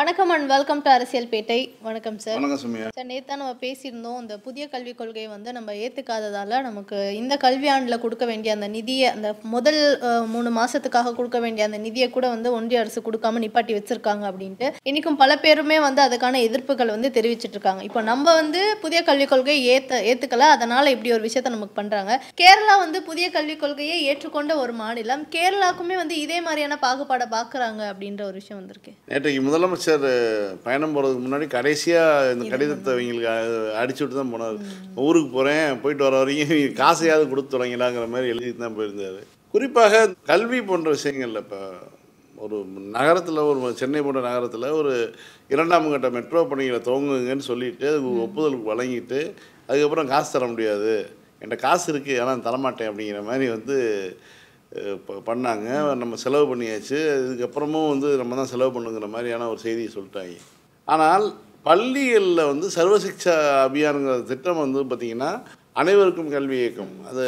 வணக்கம் and welcome to அரசியல் பேட்டை வணக்கம் சார் சார் நேற்று நம்ம பேசியிருந்தோம் இந்த புதிய கல்விக் கொள்கையை வந்து நம்ம ஏற்றுக்காததால் நமக்கு இந்த கல்வியாண்டில் கொடுக்க வேண்டிய அந்த நிதியை அந்த முதல் மூணு மாதத்துக்காக கொடுக்க வேண்டிய அந்த நிதியை கூட வந்து ஒன்றிய அரசு கொடுக்காம நிப்பாட்டி வச்சுருக்காங்க அப்படின்ட்டு இன்றைக்கும் பல பேருமே வந்து அதுக்கான எதிர்ப்புகள் வந்து தெரிவிச்சிட்டு இருக்காங்க இப்போ நம்ம வந்து புதிய கல்விக் கொள்கையை ஏற்ற ஏற்றுக்கலை அதனால் இப்படி ஒரு விஷயத்த நமக்கு பண்ணுறாங்க கேரளா வந்து புதிய கல்விக் கொள்கையை ஏற்றுக்கொண்ட ஒரு மாநிலம் கேரளாக்குமே வந்து இதே மாதிரியான பாகுபாடை பார்க்குறாங்க அப்படின்ற ஒரு விஷயம் வந்திருக்கு நேற்றைக்கு முதலமைச்சர் சார் பயணம் போகிறதுக்கு முன்னாடி கடைசியாக இந்த கடிதத்தை இவங்களுக்கு அடிச்சு விட்டு தான் போனார் ஊருக்கு போகிறேன் போயிட்டு வர வரைக்கும் காசையாவது கொடுத்து தொடங்கிலாங்கிற மாதிரி எழுதிட்டு தான் போயிருந்தார் குறிப்பாக கல்வி போன்ற விஷயங்கள்ல இப்போ ஒரு நகரத்தில் ஒரு சென்னை போன்ற நகரத்தில் ஒரு இரண்டாம் கட்ட மெட்ரோ பணிகளை துவங்குங்கன்னு சொல்லிட்டு அதுக்கு ஒப்புதல் வழங்கிட்டு அதுக்கப்புறம் காசு தர முடியாது என்கிட்ட காசு இருக்குது ஆனால் தரமாட்டேன் அப்படிங்கிற மாதிரி வந்து பண்ணாங்க நம்ம செலவு பண்ணியாச்சு இதுக்கப்புறமும் வந்து நம்ம தான் செலவு பண்ணுங்கிற மாதிரியான ஒரு செய்தியை சொல்லிட்டாங்க ஆனால் பள்ளிகளில் வந்து சர்வசிக்ஷா அபியானுங்கிற திட்டம் வந்து பார்த்திங்கன்னா அனைவருக்கும் கல்வி இயக்கம் அது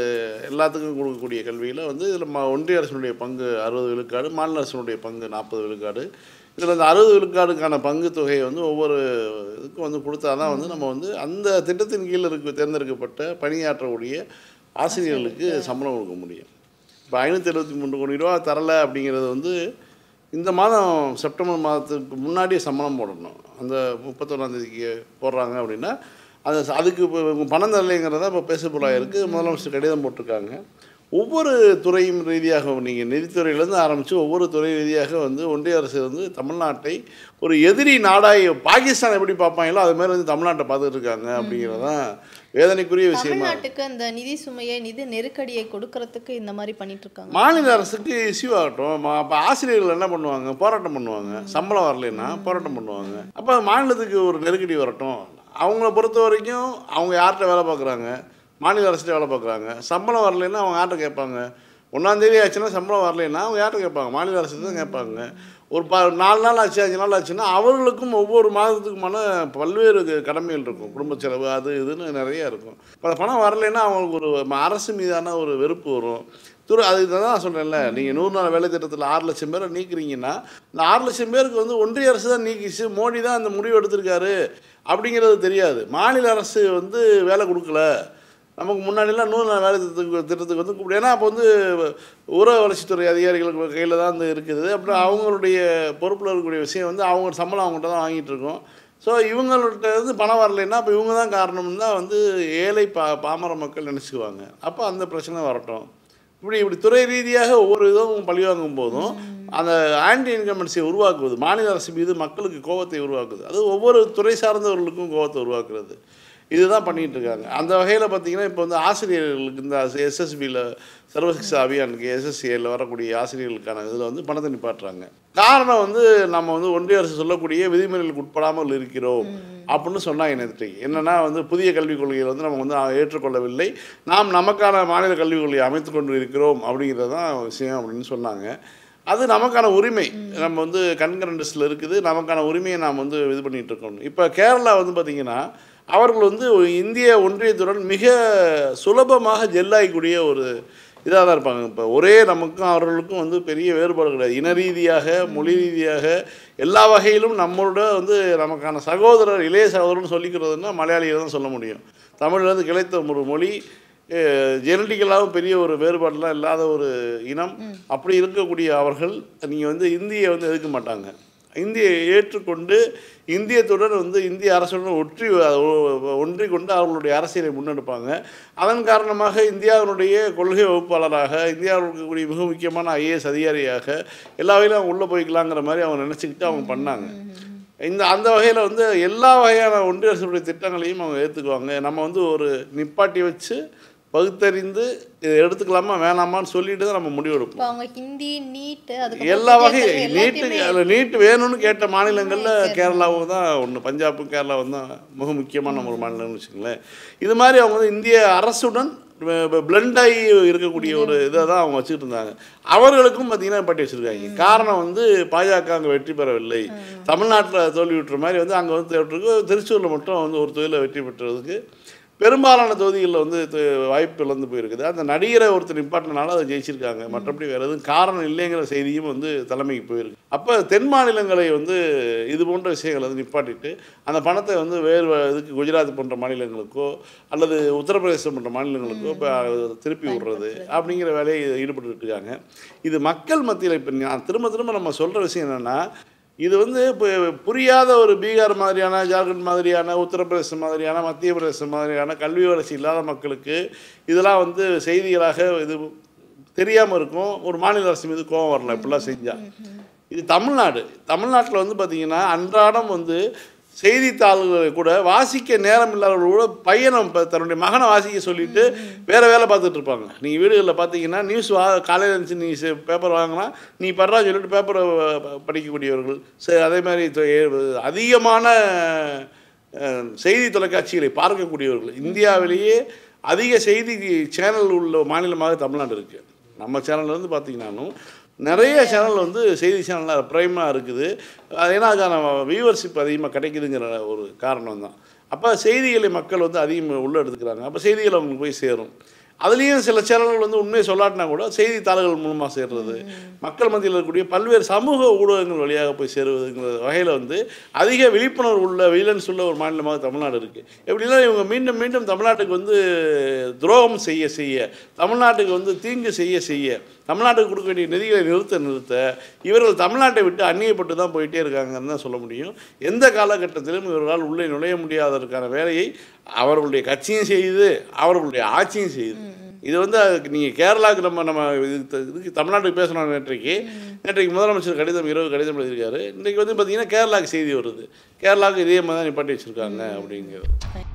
எல்லாத்துக்கும் கொடுக்கக்கூடிய கல்வியில் வந்து இதில் ம ஒன்றிய அரசினுடைய பங்கு அறுபது விழுக்காடு மாநில அரசினுடைய பங்கு நாற்பது விழுக்காடு இதில் அந்த அறுபது விழுக்காடுக்கான பங்கு தொகையை வந்து ஒவ்வொரு இதுக்கும் வந்து கொடுத்தா தான் வந்து நம்ம வந்து அந்த திட்டத்தின் கீழே இருக்க தேர்ந்தெடுக்கப்பட்ட பணியாற்றக்கூடிய ஆசிரியர்களுக்கு சம்பளம் கொடுக்க முடியும் இப்போ ஐநூற்றி எழுபத்தி மூன்று கோடி ரூபா தரலை அப்படிங்கிறது வந்து இந்த மாதம் செப்டம்பர் மாதத்துக்கு முன்னாடியே சம்பளம் போடணும் அந்த முப்பத்தொன்னாந்தேதிக்கு போடுறாங்க அப்படின்னா அது அதுக்கு இப்போ பணம் தரலைங்கிறத இப்போ பேசப்பொருளாக இருக்குது முதலமைச்சர் கடிதம் போட்டிருக்காங்க ஒவ்வொரு துறையும் ரீதியாக நீங்கள் நிதித்துறையிலேருந்து ஆரம்பித்து ஒவ்வொரு துறை ரீதியாக வந்து ஒன்றிய அரசு வந்து தமிழ்நாட்டை ஒரு எதிரி நாடாக பாகிஸ்தான் எப்படி பார்ப்பாங்களோ அது மாதிரி வந்து தமிழ்நாட்டை பார்த்துட்டு இருக்காங்க அப்படிங்கிறதான் வேதனைக்குரிய விஷயமா நாட்டுக்கு அந்த நிதி சுமையை நிதி நெருக்கடியை கொடுக்கறதுக்கு இந்த மாதிரி பண்ணிட்டு இருக்காங்க மாநில அரசுக்கு இஷ்யூ ஆகட்டும் அப்போ ஆசிரியர்கள் என்ன பண்ணுவாங்க போராட்டம் பண்ணுவாங்க சம்பளம் வரலைன்னா போராட்டம் பண்ணுவாங்க அப்போ மாநிலத்துக்கு ஒரு நெருக்கடி வரட்டும் அவங்கள பொறுத்த வரைக்கும் அவங்க யார்கிட்ட வேலை பார்க்குறாங்க மாநில அரசுகிட்ட வேலை பார்க்குறாங்க சம்பளம் வரலைன்னா அவங்க யார்கிட்ட கேட்பாங்க ஒன்றாந்தேதி ஆச்சுன்னா சம்பளம் வரலைன்னா அவங்க யார்கிட்ட கேட்பாங்க மாநில அரசு தான் கேட்பாங்க ஒரு ப நாலு நாள் ஆச்சு அஞ்சு நாள் ஆச்சுன்னா அவர்களுக்கும் ஒவ்வொரு மாதத்துக்குமான பல்வேறு கடமைகள் இருக்கும் குடும்ப செலவு அது இதுன்னு நிறையா இருக்கும் இப்போ பணம் வரலைன்னா அவங்களுக்கு ஒரு அரசு மீதான ஒரு வெறுப்பு வரும் துறை அது தான் சொல்கிறேன்ல நீங்கள் நூறு நாள் வேலை திட்டத்தில் ஆறு லட்சம் பேரை நீக்கிறீங்கன்னா இந்த ஆறு லட்சம் பேருக்கு வந்து ஒன்றிய அரசு தான் நீக்கிச்சு மோடி தான் அந்த முடிவு எடுத்திருக்காரு அப்படிங்கிறது தெரியாது மாநில அரசு வந்து வேலை கொடுக்கல நமக்கு முன்னாடிலாம் நூறு நாள் வேலை திட்டத்துக்கு திட்டத்துக்கு வந்து கூப்பிடு ஏன்னா அப்போ வந்து உறவு வளர்ச்சித்துறை அதிகாரிகளுக்கு கையில் தான் வந்து இருக்குது அப்புறம் அவங்களுடைய பொறுப்பில் இருக்கக்கூடிய விஷயம் வந்து அவங்க சம்பளம் அவங்கள்ட்ட தான் வாங்கிட்டு இருக்கோம் ஸோ இவங்கள்ட்ட இருந்து பணம் வரலைன்னா அப்போ இவங்க தான் காரணம் தான் வந்து ஏழை பா பாமர மக்கள் நினச்சிக்குவாங்க அப்போ அந்த பிரச்சனை வரட்டும் இப்படி இப்படி துறை ரீதியாக ஒவ்வொரு இதுவும் பழிவாங்கும் போதும் அந்த ஆன்டி இன்கம்பன்சியை உருவாக்குவது மாநில அரசு மீது மக்களுக்கு கோபத்தை உருவாக்குது அது ஒவ்வொரு துறை சார்ந்தவர்களுக்கும் கோபத்தை உருவாக்குறது இதுதான் பண்ணிகிட்டு இருக்காங்க அந்த வகையில் பார்த்தீங்கன்னா இப்போ வந்து ஆசிரியர்களுக்கு இந்த எஸ்எஸ்பியில் சர்வசிக்ஷா அபியானுக்கு எஸ்எஸ்சியில் வரக்கூடிய ஆசிரியர்களுக்கான இதில் வந்து பணத்தை நிப்பாட்டுறாங்க காரணம் வந்து நம்ம வந்து ஒன்றிய அரசு சொல்லக்கூடிய விதிமுறைகளுக்கு உட்படாமல் இருக்கிறோம் அப்படின்னு சொன்னாங்க நேற்று என்னென்னா வந்து புதிய கல்விக் கொள்கையில் வந்து நம்ம வந்து ஏற்றுக்கொள்ளவில்லை நாம் நமக்கான மாநில கல்விக் கொள்கையை அமைத்து கொண்டு இருக்கிறோம் அப்படிங்கிறது தான் விஷயம் அப்படின்னு சொன்னாங்க அது நமக்கான உரிமை நம்ம வந்து கன்கரண்டஸில் இருக்குது நமக்கான உரிமையை நாம் வந்து இது பண்ணிகிட்டு இருக்கணும் இப்போ கேரளா வந்து பார்த்திங்கன்னா அவர்கள் வந்து இந்திய ஒன்றியத்துடன் மிக சுலபமாக ஜெல்லாகக்கூடிய ஒரு இதாக தான் இருப்பாங்க இப்போ ஒரே நமக்கும் அவர்களுக்கும் வந்து பெரிய வேறுபாடு கிடையாது இன ரீதியாக மொழி ரீதியாக எல்லா வகையிலும் நம்மளோட வந்து நமக்கான சகோதரர் இளைய சகோதரன் சொல்லிக்கிறதுன்னா மலையாளியில் தான் சொல்ல முடியும் தமிழ்லேருந்து கிடைத்த ஒரு மொழி ஜெனட்டிக்கலாகவும் பெரிய ஒரு வேறுபாடெலாம் இல்லாத ஒரு இனம் அப்படி இருக்கக்கூடிய அவர்கள் நீங்கள் வந்து இந்தியை வந்து எதிர்க்க மாட்டாங்க இந்தியை ஏற்றுக்கொண்டு இந்தியத்துடன் வந்து இந்திய அரசுடன் ஒற்றி ஒன்றி கொண்டு அவர்களுடைய அரசியலை முன்னெடுப்பாங்க அதன் காரணமாக இந்தியாவினுடைய கொள்கை வகுப்பாளராக இருக்கக்கூடிய மிக முக்கியமான ஐஏஎஸ் அதிகாரியாக எல்லா வகையிலும் அவங்க உள்ளே போய்க்கலாங்கிற மாதிரி அவங்க நினச்சிக்கிட்டு அவங்க பண்ணாங்க இந்த அந்த வகையில் வந்து எல்லா வகையான ஒன்றிய அரசுடைய திட்டங்களையும் அவங்க ஏற்றுக்குவாங்க நம்ம வந்து ஒரு நிப்பாட்டி வச்சு பகுத்தறிந்து இதை எடுத்துக்கலாமா வேணாமான்னு சொல்லிட்டு தான் நம்ம முடிவு எடுப்போம் ஹிந்தி நீட்டு எல்லா வகையும் நீட்டு நீட்டு வேணும்னு கேட்ட மாநிலங்களில் கேரளாவும் தான் ஒன்று பஞ்சாபும் கேரளாவும் தான் மிக முக்கியமான ஒரு மாநிலம்னு வச்சுங்களேன் இது மாதிரி அவங்க வந்து இந்திய அரசுடன் பிளண்டாகி இருக்கக்கூடிய ஒரு இதை தான் அவங்க வச்சுக்கிட்டு இருந்தாங்க அவர்களுக்கும் பார்த்திங்கன்னா பட்டி வச்சுருக்காங்க காரணம் வந்து பாஜக அங்கே வெற்றி பெறவில்லை தமிழ்நாட்டில் தோல்வி விட்டுற மாதிரி வந்து அங்கே வந்து திருச்சூரில் மட்டும் வந்து ஒரு தொழிலை வெற்றி பெற்றதுக்கு பெரும்பாலான தொகுதிகளில் வந்து வாய்ப்பு இழந்து போயிருக்குது அந்த நடிகரை ஒருத்தர் நிப்பாட்டினால அதை ஜெயிச்சிருக்காங்க மற்றபடி வேறு எதுவும் காரணம் இல்லைங்கிற செய்தியும் வந்து தலைமைக்கு போயிருக்கு அப்போ தென் மாநிலங்களை வந்து இது போன்ற விஷயங்களை வந்து நிப்பாட்டிட்டு அந்த பணத்தை வந்து வேறு இதுக்கு குஜராத் போன்ற மாநிலங்களுக்கோ அல்லது உத்தரப்பிரதேசம் போன்ற மாநிலங்களுக்கோ இப்போ திருப்பி விடுறது அப்படிங்கிற வேலையை ஈடுபட்டு இருக்காங்க இது மக்கள் மத்தியில் இப்போ நான் திரும்ப திரும்ப நம்ம சொல்கிற விஷயம் என்னென்னா இது வந்து இப்போ புரியாத ஒரு பீகார் மாதிரியான ஜார்க்கண்ட் மாதிரியான உத்தரப்பிரதேசம் மாதிரியான மத்திய பிரதேசம் மாதிரியான கல்வி வளர்ச்சி இல்லாத மக்களுக்கு இதெல்லாம் வந்து செய்திகளாக இது தெரியாமல் இருக்கும் ஒரு மாநில அரசு மீது கோபம் வரலாம் இப்படிலாம் செஞ்சால் இது தமிழ்நாடு தமிழ்நாட்டில் வந்து பார்த்திங்கன்னா அன்றாடம் வந்து செய்தித்தாள்களை கூட வாசிக்க நேரம் இல்லாதவர்கள் கூட பையனை தன்னுடைய மகனை வாசிக்க சொல்லிட்டு வேறு வேலை பார்த்துட்டு இருப்பாங்க நீங்கள் வீடுகளில் பார்த்தீங்கன்னா நியூஸ் வா காலையில் இருந்துச்சு நீ பேப்பர் வாங்கினா நீ படுறா சொல்லிட்டு பேப்பரை படிக்கக்கூடியவர்கள் சரி அதே மாதிரி அதிகமான செய்தி தொலைக்காட்சிகளை பார்க்கக்கூடியவர்கள் இந்தியாவிலேயே அதிக செய்தி சேனல் உள்ள மாநிலமாக தமிழ்நாடு இருக்குது நம்ம சேனல்லேருந்து பார்த்தீங்கன்னாலும் நிறைய சேனல் வந்து செய்தி சேனலாக பிரைமாக இருக்குது அது ஏன்னா அதுக்கான வியூவர்ஷிப் அதிகமாக கிடைக்குதுங்கிற ஒரு காரணம் தான் அப்போ செய்திகளை மக்கள் வந்து அதிகம் உள்ளே எடுத்துக்கிறாங்க அப்போ செய்திகளை அவங்களுக்கு போய் சேரும் அதுலேயும் சில சேனல்கள் வந்து உண்மையை சொல்லாட்டினா கூட செய்தித்தாள்கள் மூலமாக சேர்றது மக்கள் மத்தியில் இருக்கக்கூடிய பல்வேறு சமூக ஊடகங்கள் வழியாக போய் சேருவதுங்கிற வகையில் வந்து அதிக விழிப்புணர்வு உள்ள வெயிலன்ஸ் உள்ள ஒரு மாநிலமாக தமிழ்நாடு இருக்குது எப்படின்னா இவங்க மீண்டும் மீண்டும் தமிழ்நாட்டுக்கு வந்து துரோகம் செய்ய செய்ய தமிழ்நாட்டுக்கு வந்து தீங்கு செய்ய செய்ய தமிழ்நாட்டுக்கு கொடுக்க வேண்டிய நிதிகளை நிறுத்த நிறுத்த இவர்கள் தமிழ்நாட்டை விட்டு அந்நியப்பட்டு தான் போயிட்டே இருக்காங்கன்னு தான் சொல்ல முடியும் எந்த காலகட்டத்திலும் இவர்களால் உள்ளே நுழைய முடியாததற்கான வேலையை அவர்களுடைய கட்சியும் செய்யுது அவர்களுடைய ஆட்சியும் செய்யுது இது வந்து அதுக்கு நீங்கள் கேரளாவுக்கு நம்ம நம்ம இதுக்கு தமிழ்நாட்டுக்கு பேசணும் நேற்றைக்கு நேற்றைக்கு முதலமைச்சர் கடிதம் இரவு கடிதம் எழுதியிருக்காரு இன்றைக்கு வந்து பார்த்தீங்கன்னா கேரளாவுக்கு செய்தி வருது கேரளாவுக்கு இதே மாதிரி தான் நிப்பாட்டி வச்சுருக்காங்க அப்படிங்கிறது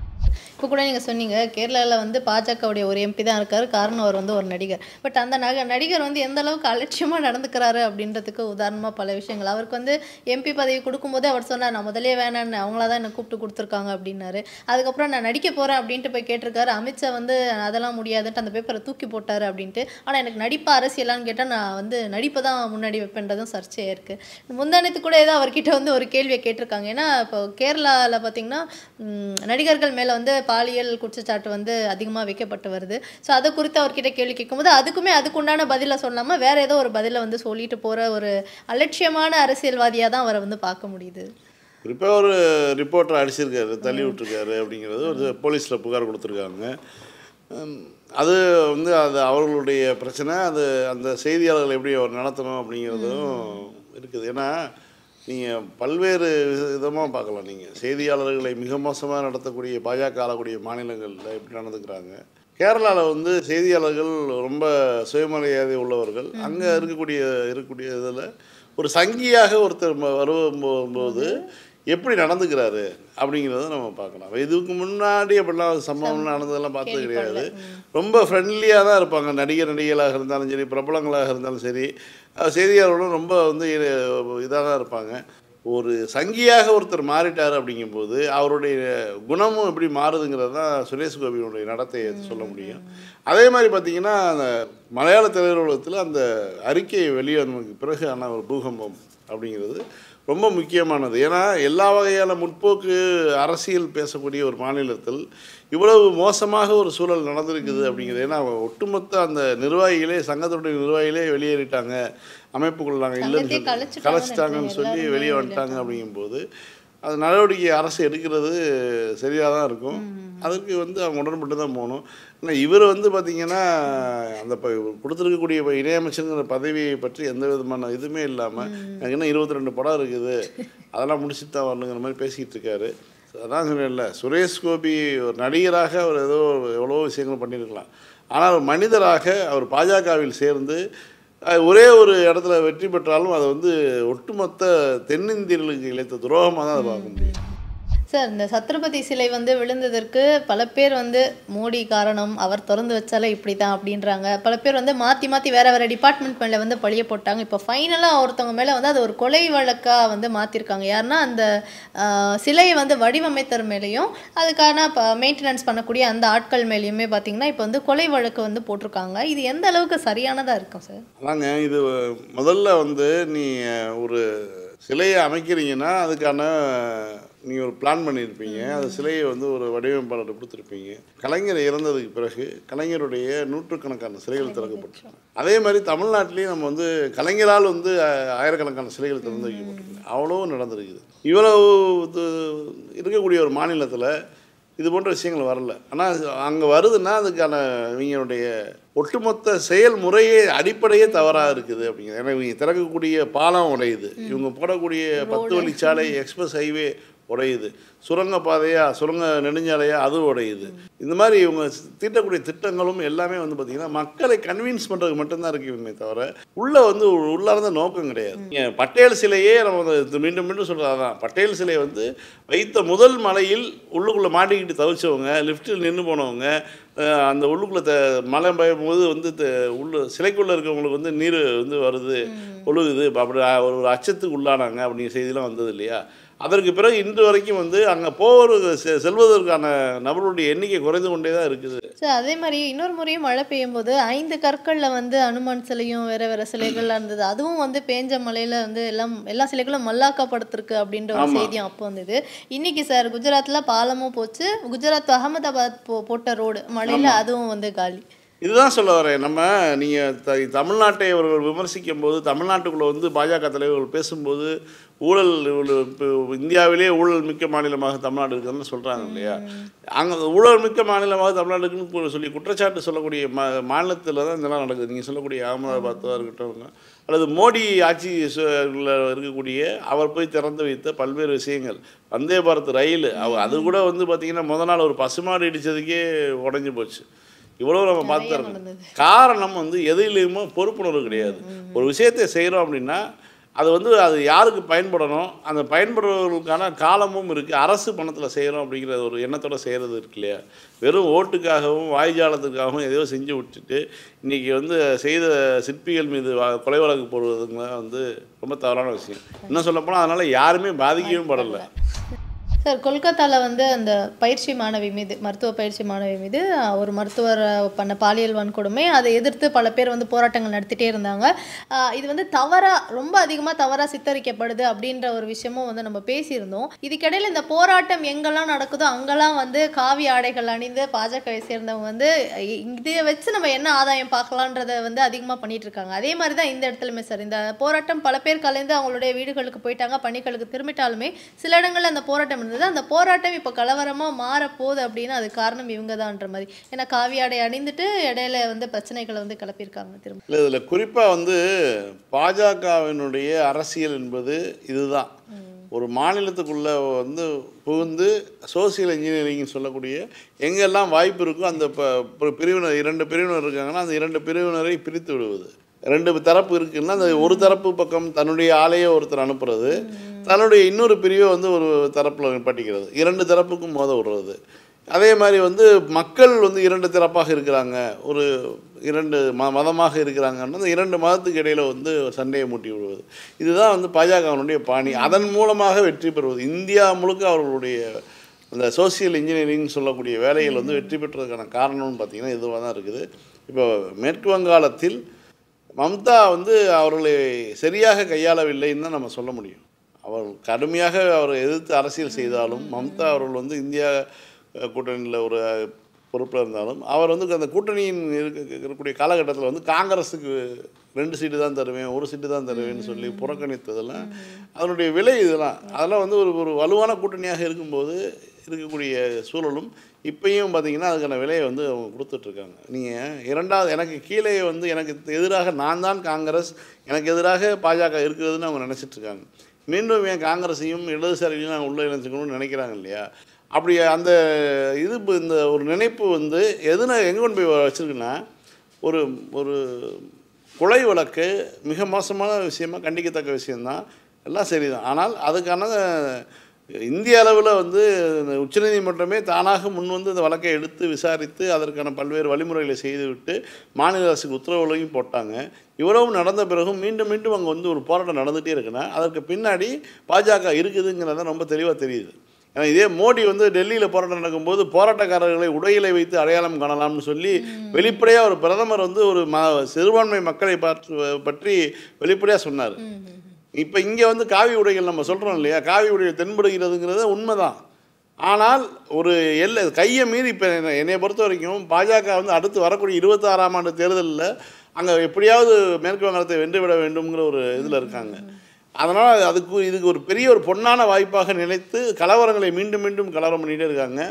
இப்போ கூட நீங்கள் சொன்னீங்க கேரளாவில் வந்து பாஜகவுடைய ஒரு எம்பி தான் இருக்கார் காரணம் அவர் வந்து ஒரு நடிகர் பட் அந்த நக நடிகர் வந்து எந்த அளவுக்கு அலட்சியமாக நடந்துக்கிறாரு அப்படின்றதுக்கு உதாரணமாக பல விஷயங்கள் அவருக்கு வந்து எம்பி பதவி கொடுக்கும்போதே அவர் சொன்னார் நான் முதலே வேணான்னு அவங்கள தான் என்னை கூப்பிட்டு கொடுத்துருக்காங்க அப்படின்னாரு அதுக்கப்புறம் நான் நடிக்க போகிறேன் அப்படின்ட்டு போய் கேட்டிருக்காரு அமித்ஷா வந்து அதெல்லாம் முடியாதுன்ட்டு அந்த பேப்பரை தூக்கி போட்டார் அப்படின்ட்டு ஆனால் எனக்கு நடிப்பு அரசியலான்னு கேட்டால் நான் வந்து நடிப்பை தான் முன்னாடி வைப்பேன்றதும் சர்ச்சையாக இருக்குது முந்தானத்து கூட ஏதோ அவர்கிட்ட வந்து ஒரு கேள்வியை கேட்டிருக்காங்க ஏன்னா இப்போ கேரளாவில் பார்த்திங்கன்னா நடிகர்கள் மேலே வந்து பாலியல் குற்றச்சாட்டு வந்து அதிகமாக வைக்கப்பட்டு வருது ஸோ அதை குறித்து அவர்கிட்ட கேள்வி கேட்கும்போது அதுக்குமே அதுக்குண்டான பதிலை சொல்லாமல் வேறு ஏதோ ஒரு பதிலை வந்து சொல்லிட்டு போகிற ஒரு அலட்சியமான அரசியல்வாதியாக தான் அவரை வந்து பார்க்க முடியுது குறிப்பாக ஒரு ரிப்போர்ட்டர் அடிச்சிருக்காரு தள்ளி விட்டுருக்காரு அப்படிங்கிறது ஒரு போலீஸில் புகார் கொடுத்துருக்காங்க அது வந்து அது அவர்களுடைய பிரச்சனை அது அந்த செய்தியாளர்கள் எப்படி அவர் நடத்தணும் அப்படிங்கிறதும் இருக்குது ஏன்னா நீங்கள் பல்வேறு விதமாக பார்க்கலாம் நீங்கள் செய்தியாளர்களை மிக மோசமாக நடத்தக்கூடிய பாஜக ஆளக்கூடிய மாநிலங்களில் எப்படி நடந்துக்கிறாங்க கேரளாவில் வந்து செய்தியாளர்கள் ரொம்ப சுயமரியாதை உள்ளவர்கள் அங்கே இருக்கக்கூடிய இருக்கக்கூடிய இதில் ஒரு சங்கியாக ஒருத்தர் வரும்போது எப்படி நடந்துக்கிறாரு அப்படிங்கிறத நம்ம பார்க்கலாம் இதுக்கு முன்னாடி அப்படிலாம் சம்பவம் நடந்ததெல்லாம் பார்த்தது கிடையாது ரொம்ப ஃப்ரெண்ட்லியாக தான் இருப்பாங்க நடிகர் நடிகர்களாக இருந்தாலும் சரி பிரபலங்களாக இருந்தாலும் சரி செய்தியாளர்களும் ரொம்ப வந்து இதாக தான் இருப்பாங்க ஒரு சங்கியாக ஒருத்தர் மாறிட்டார் அப்படிங்கும்போது அவருடைய குணமும் எப்படி மாறுதுங்கிறது தான் சுரேஷ் கோபியினுடைய நடத்தையை சொல்ல முடியும் அதே மாதிரி பார்த்தீங்கன்னா அந்த மலையாள திரையுலகத்தில் அந்த அறிக்கையை வெளியே பிறகு ஆனால் ஒரு பூகம்பம் அப்படிங்கிறது ரொம்ப முக்கியமானது ஏன்னா எல்லா வகையான முற்போக்கு அரசியல் பேசக்கூடிய ஒரு மாநிலத்தில் இவ்வளவு மோசமாக ஒரு சூழல் நடந்திருக்குது அப்படிங்கிறது ஏன்னா ஒட்டுமொத்த அந்த நிர்வாகிகளே சங்கத்தினுடைய நிர்வாகிகளே வெளியேறிட்டாங்க அமைப்புக்குள்ளாங்க இல்லைன்னு சொல்லி கலைச்சிட்டாங்கன்னு சொல்லி வெளியே வந்துட்டாங்க அப்படிங்கும்போது அது நடவடிக்கை அரசு எடுக்கிறது சரியாக தான் இருக்கும் அதற்கு வந்து அவங்க உடன்பட்டு தான் போகணும் ஏன்னா இவர் வந்து பார்த்திங்கன்னா அந்த ப கொடுத்துருக்கக்கூடிய இப்போ இணையமைச்சருங்கிற பதவியை பற்றி எந்த விதமான இதுவுமே இல்லாமல் எனக்கு இன்னும் இருபத்தி ரெண்டு படம் இருக்குது அதெல்லாம் முடிச்சுட்டு தான் வரணுங்கிற மாதிரி பேசிக்கிட்டு இருக்காரு அதான் சொன்னேன்ல சுரேஷ் கோபி ஒரு நடிகராக அவர் ஏதோ எவ்வளோ விஷயங்கள் பண்ணியிருக்கலாம் ஆனால் மனிதராக அவர் பாஜகவில் சேர்ந்து ஒரே ஒரு இடத்துல வெற்றி பெற்றாலும் அதை வந்து ஒட்டுமொத்த தென்னிந்தியர்களுக்கு இழைத்த துரோகமாக தான் அதை பார்க்க முடியும் சார் இந்த சத்ரபதி சிலை வந்து விழுந்ததற்கு பல பேர் வந்து மோடி காரணம் அவர் திறந்து வச்சாலே இப்படி தான் அப்படின்றாங்க பல பேர் வந்து மாற்றி மாற்றி வேறு வேறு டிபார்ட்மெண்ட் மேலே வந்து பழிய போட்டாங்க இப்போ ஃபைனலாக ஒருத்தவங்க மேலே வந்து அது ஒரு கொலை வழக்காக வந்து மாற்றிருக்காங்க யாருன்னா அந்த சிலையை வந்து வடிவமைத்தர் மேலேயும் அதுக்கான இப்போ மெயின்டெனன்ஸ் பண்ணக்கூடிய அந்த ஆட்கள் மேலேயுமே பார்த்தீங்கன்னா இப்போ வந்து கொலை வழக்கு வந்து போட்டிருக்காங்க இது எந்த அளவுக்கு சரியானதாக இருக்கும் சார் அதாங்க இது முதல்ல வந்து நீ ஒரு சிலையை அமைக்கிறீங்கன்னா அதுக்கான நீங்கள் ஒரு பிளான் பண்ணியிருப்பீங்க அந்த சிலையை வந்து ஒரு வடிவமைப்பாளர் கொடுத்துருப்பீங்க கலைஞர் இறந்ததுக்கு பிறகு கலைஞருடைய நூற்றுக்கணக்கான சிலைகள் திறக்கப்பட்டு அதே மாதிரி தமிழ்நாட்டிலையும் நம்ம வந்து கலைஞரால் வந்து ஆயிரக்கணக்கான சிலைகள் திறந்து வைக்கப்பட்டிருக்கு அவ்வளோ நடந்திருக்குது இவ்வளவு இருக்கக்கூடிய ஒரு மாநிலத்தில் இது போன்ற விஷயங்கள் வரல ஆனால் அங்கே வருதுன்னா அதுக்கான இவங்களுடைய ஒட்டுமொத்த செயல்முறையே அடிப்படையே தவறாக இருக்குது அப்படிங்கிறது ஏன்னா இவங்க திறக்கக்கூடிய பாலம் உடையுது இவங்க போடக்கூடிய பத்து வழிச்சாலை எக்ஸ்பிரஸ் ஹைவே உடையுது சுரங்கப்பாதையாக சுரங்க நெடுஞ்சாலையாக அது உடையுது இந்த மாதிரி இவங்க தீட்டக்கூடிய திட்டங்களும் எல்லாமே வந்து பார்த்திங்கன்னா மக்களை கன்வின்ஸ் பண்ணுறதுக்கு மட்டும்தான் இருக்குது இவங்க தவிர உள்ளே வந்து உள்ளார்ந்த நோக்கம் கிடையாது நீங்கள் பட்டேல் சிலையே நம்ம மீண்டும் மீண்டும் சொல்கிறது தான் பட்டேல் சிலையை வந்து வைத்த முதல் மலையில் உள்ளுக்குள்ளே மாட்டிக்கிட்டு தவிச்சவங்க லிஃப்ட்டில் நின்று போனவங்க அந்த உள்ளுக்குள்ளே த மழை பெய்யும் போது வந்து உள்ள சிலைக்குள்ளே இருக்கவங்களுக்கு வந்து நீர் வந்து வருது ஒழுகுது அப்படி ஒரு அச்சத்துக்கு உள்ளானாங்க அப்படிங்கிற செய்திலாம் வந்தது இல்லையா அதற்கு பிறகு இன்று வரைக்கும் வந்து அங்கே போவது செல்வதற்கான நபருடைய எண்ணிக்கை குறைந்து கொண்டே தான் இருக்குது சார் அதே மாதிரி இன்னொரு முறையும் மழை பெய்யும் போது ஐந்து கற்களில் வந்து அனுமான் சிலையும் வேற வேற சிலைகள்லாம் இருந்தது அதுவும் வந்து பேஞ்ச மலையில் வந்து எல்லாம் எல்லா சிலைகளும் மல்லாக்கப்படுத்திருக்கு அப்படின்ற ஒரு செய்தியும் அப்போ வந்தது இன்னைக்கு சார் குஜராத்தில் பாலமும் போச்சு குஜராத் அகமதாபாத் போ போட்ட ரோடு மலையில் அதுவும் வந்து காலி இதுதான் சொல்ல வரேன் நம்ம நீங்கள் த தமிழ்நாட்டை அவர்கள் விமர்சிக்கும் போது தமிழ்நாட்டுக்குள்ளே வந்து பாஜக தலைவர்கள் பேசும்போது ஊழல் இந்தியாவிலே ஊழல் மிக்க மாநிலமாக தமிழ்நாடு இருக்குதுன்னு சொல்கிறாங்க இல்லையா அங்கே ஊழல் மிக்க மாநிலமாக தமிழ்நாடு இருக்குன்னு சொல்லி குற்றச்சாட்டு சொல்லக்கூடிய மா மாநிலத்தில் தான் இதெல்லாம் நடக்குது நீங்கள் சொல்லக்கூடிய அகமதாபாத்தாக இருக்கட்டும் அல்லது மோடி ஆட்சி இருக்கக்கூடிய அவர் போய் திறந்து வைத்த பல்வேறு விஷயங்கள் வந்தே பாரத் ரயில் அவர் அது கூட வந்து பார்த்திங்கன்னா முத நாள் ஒரு பசுமாடு இடித்ததுக்கே உடஞ்சி போச்சு இவ்வளோ நம்ம பார்த்துருக்கோம் காரணம் வந்து எதுலேயுமே பொறுப்புணர்வு கிடையாது ஒரு விஷயத்தை செய்கிறோம் அப்படின்னா அது வந்து அது யாருக்கு பயன்படணும் அந்த பயன்படுறவர்களுக்கான காலமும் இருக்குது அரசு பணத்தில் செய்கிறோம் அப்படிங்கிற ஒரு எண்ணத்தோடு செய்கிறது இருக்கு இல்லையா வெறும் ஓட்டுக்காகவும் வாய்ஜாலத்துக்காகவும் எதையோ செஞ்சு விட்டுட்டு இன்றைக்கி வந்து செய்த சிற்பிகள் மீது கொலை வழக்கு போடுவதுங்க வந்து ரொம்ப தவறான விஷயம் இன்னும் சொல்லப்போனால் அதனால் யாருமே பாதிக்கவும் படலை சார் கொல்கத்தாவில் வந்து அந்த பயிற்சி மாணவி மீது மருத்துவ பயிற்சி மாணவி மீது ஒரு மருத்துவர் பண்ண பாலியல் வன்கொடுமை அதை எதிர்த்து பல பேர் வந்து போராட்டங்கள் நடத்திட்டே இருந்தாங்க இது வந்து தவறாக ரொம்ப அதிகமாக தவறாக சித்தரிக்கப்படுது அப்படின்ற ஒரு விஷயமும் வந்து நம்ம பேசியிருந்தோம் இதுக்கிடையில் இந்த போராட்டம் எங்கெல்லாம் நடக்குதோ அங்கெல்லாம் வந்து காவி ஆடைகள் அணிந்து பாஜகவை சேர்ந்தவங்க வந்து இதை வச்சு நம்ம என்ன ஆதாயம் பார்க்கலான்றத வந்து அதிகமாக பண்ணிட்டு இருக்காங்க அதே மாதிரி தான் இந்த இடத்துலையுமே சார் இந்த போராட்டம் பல பேர் கலைந்து அவங்களுடைய வீடுகளுக்கு போயிட்டாங்க பணிகளுக்கு திரும்பிட்டாலுமே சில இடங்களில் அந்த போராட்டம் இருந்தது அந்த போராட்டம் இப்போ கலவரமாக மாறப்போகுது அப்படின்னா அது காரணம் இவங்க தான்ன்ற மாதிரி ஏன்னா காவியாடை அணிந்துட்டு இடையில வந்து பிரச்சனைகளை வந்து கிளப்பியிருக்காங்க திரும்ப இல்லை இதில் குறிப்பாக வந்து பாஜகவினுடைய அரசியல் என்பது இதுதான் ஒரு மாநிலத்துக்குள்ளே வந்து புகுந்து சோசியல் இன்ஜினியரிங் சொல்லக்கூடிய எங்கெல்லாம் வாய்ப்பு இருக்கோ அந்த இப்போ பிரிவினர் இரண்டு பிரிவினர் இருக்காங்கன்னா அந்த இரண்டு பிரிவினரை பிரித்து விடுவது ரெண்டு தரப்பு இருக்குன்னா அந்த ஒரு தரப்பு பக்கம் தன்னுடைய ஆலையை ஒருத்தர் அனுப்புறது தன்னுடைய இன்னொரு பிரிவை வந்து ஒரு தரப்பில் பட்டிக்கிறது இரண்டு தரப்புக்கும் மோத விடுறது அதே மாதிரி வந்து மக்கள் வந்து இரண்டு தரப்பாக இருக்கிறாங்க ஒரு இரண்டு ம மதமாக இருக்கிறாங்கன்னா அந்த இரண்டு மதத்துக்கு இடையில் வந்து சண்டையை மூட்டி விடுவது இதுதான் வந்து பாஜகவினுடைய பாணி அதன் மூலமாக வெற்றி பெறுவது இந்தியா முழுக்க அவர்களுடைய அந்த சோசியல் இன்ஜினியரிங் சொல்லக்கூடிய வேலைகள் வந்து வெற்றி பெற்றதுக்கான காரணம்னு பார்த்திங்கன்னா இதுவாக தான் இருக்குது இப்போ மேற்கு வங்காளத்தில் மம்தா வந்து அவர்களை சரியாக கையாளவில்லைன்னு தான் நம்ம சொல்ல முடியும் அவர் கடுமையாக அவரை எதிர்த்து அரசியல் செய்தாலும் மம்தா அவர்கள் வந்து இந்தியா கூட்டணியில் ஒரு பொறுப்பில் இருந்தாலும் அவர் வந்து அந்த கூட்டணியின் இருக்கக்கூடிய காலகட்டத்தில் வந்து காங்கிரஸுக்கு ரெண்டு சீட்டு தான் தருவேன் ஒரு சீட்டு தான் தருவேன்னு சொல்லி புறக்கணித்ததெல்லாம் அதனுடைய விலை இதெல்லாம் அதெல்லாம் வந்து ஒரு ஒரு வலுவான கூட்டணியாக இருக்கும்போது இருக்கக்கூடிய சூழலும் இப்பயும் பார்த்திங்கன்னா அதுக்கான விலையை வந்து அவங்க கொடுத்துட்ருக்காங்க நீங்கள் இரண்டாவது எனக்கு கீழே வந்து எனக்கு எதிராக நான் தான் காங்கிரஸ் எனக்கு எதிராக பாஜக இருக்கிறதுன்னு அவங்க நினச்சிட்ருக்காங்க மீண்டும் என் காங்கிரஸையும் இடதுசாரிகளையும் நாங்கள் உள்ளே நினச்சிக்கணும்னு நினைக்கிறாங்க இல்லையா அப்படி அந்த இது இந்த ஒரு நினைப்பு வந்து எதுனா எங்கே கொண்டு போய் வச்சுருக்குன்னா ஒரு ஒரு கொலை வழக்கு மிக மோசமான விஷயமாக கண்டிக்கத்தக்க விஷயந்தான் எல்லாம் சரிதான் ஆனால் அதுக்கான இந்திய அளவில் வந்து உச்சநீதிமன்றமே தானாக முன் வந்து இந்த வழக்கை எடுத்து விசாரித்து அதற்கான பல்வேறு வழிமுறைகளை செய்துவிட்டு மாநில அரசுக்கு உத்தரவுகளையும் போட்டாங்க இவ்வளவும் நடந்த பிறகும் மீண்டும் மீண்டும் அங்கே வந்து ஒரு போராட்டம் நடந்துகிட்டே இருக்குன்னா அதற்கு பின்னாடி பாஜக இருக்குதுங்கிறத ரொம்ப தெளிவாக தெரியுது ஏன்னா இதே மோடி வந்து டெல்லியில் போராட்டம் நடக்கும்போது போராட்டக்காரர்களை உடையிலை வைத்து அடையாளம் காணலாம்னு சொல்லி வெளிப்படையாக ஒரு பிரதமர் வந்து ஒரு ம சிறுபான்மை மக்களை பற்றி வெளிப்படையாக சொன்னார் இப்போ இங்கே வந்து காவி உடைகள் நம்ம சொல்கிறோம் இல்லையா காவி உடைகள் தென்படுகிறதுங்கிறது உண்மைதான் ஆனால் ஒரு எல்லை கையை மீறி இப்போ என்னை பொறுத்த வரைக்கும் பாஜக வந்து அடுத்து வரக்கூடிய இருபத்தாறாம் ஆண்டு தேர்தலில் அங்கே எப்படியாவது மேற்கு வங்கத்தை வென்றுவிட வேண்டும்ங்கிற ஒரு இதில் இருக்காங்க அதனால் அதுக்கு இதுக்கு ஒரு பெரிய ஒரு பொன்னான வாய்ப்பாக நினைத்து கலவரங்களை மீண்டும் மீண்டும் கலவரம் பண்ணிகிட்டே இருக்காங்க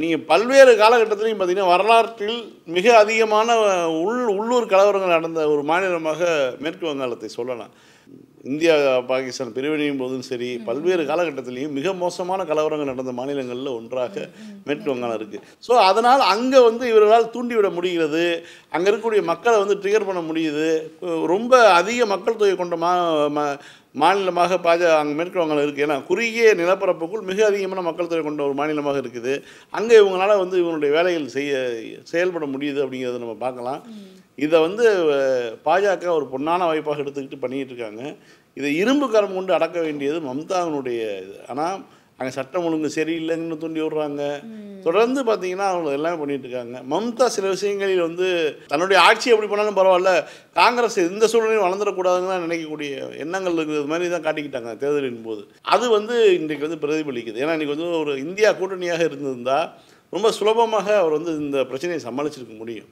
நீங்கள் பல்வேறு காலகட்டத்திலையும் பார்த்திங்கன்னா வரலாற்றில் மிக அதிகமான உள் உள்ளூர் கலவரங்கள் நடந்த ஒரு மாநிலமாக மேற்கு வங்காளத்தை சொல்லலாம் இந்தியா பாகிஸ்தான் பிரிவினையும் போதும் சரி பல்வேறு காலகட்டத்திலையும் மிக மோசமான கலவரங்கள் நடந்த மாநிலங்களில் ஒன்றாக மேற்கு வங்காளம் இருக்குது ஸோ அதனால் அங்கே வந்து இவர்களால் தூண்டிவிட முடிகிறது அங்கே இருக்கக்கூடிய மக்களை வந்து ட்ரிகர் பண்ண முடியுது ரொம்ப அதிக மக்கள் தொகை கொண்ட மா மாநிலமாக பாஜ அங்கே மேற்கு வங்காளம் இருக்குது ஏன்னா குறுகிய நிலப்பரப்புக்குள் மிக அதிகமான மக்கள் தொகை கொண்ட ஒரு மாநிலமாக இருக்குது அங்கே இவங்களால் வந்து இவங்களுடைய வேலைகள் செய்ய செயல்பட முடியுது அப்படிங்கிறத நம்ம பார்க்கலாம் இதை வந்து பாஜக ஒரு பொன்னான வாய்ப்பாக எடுத்துக்கிட்டு பண்ணிக்கிட்டு இருக்காங்க இதை இரும்பு கரம் கொண்டு அடக்க வேண்டியது மம்தாவினுடைய இது ஆனால் அங்கே சட்டம் ஒழுங்கு சரியில்லைங்கன்னு தூண்டி விடுறாங்க தொடர்ந்து பார்த்தீங்கன்னா அவங்க எல்லாமே பண்ணிட்டு இருக்காங்க மம்தா சில விஷயங்களில் வந்து தன்னுடைய ஆட்சி எப்படி பண்ணாலும் பரவாயில்ல காங்கிரஸ் எந்த சூழ்நிலையும் வளர்ந்துடக்கூடாதுன்னு நினைக்கக்கூடிய எண்ணங்கள் இருக்கிறது மாதிரி தான் காட்டிக்கிட்டாங்க தேர்தலின் போது அது வந்து இன்றைக்கு வந்து பிரதிபலிக்குது ஏன்னா இன்றைக்கி வந்து ஒரு இந்தியா கூட்டணியாக இருந்திருந்தால் ரொம்ப சுலபமாக அவர் வந்து இந்த பிரச்சனையை சமாளிச்சிருக்க முடியும்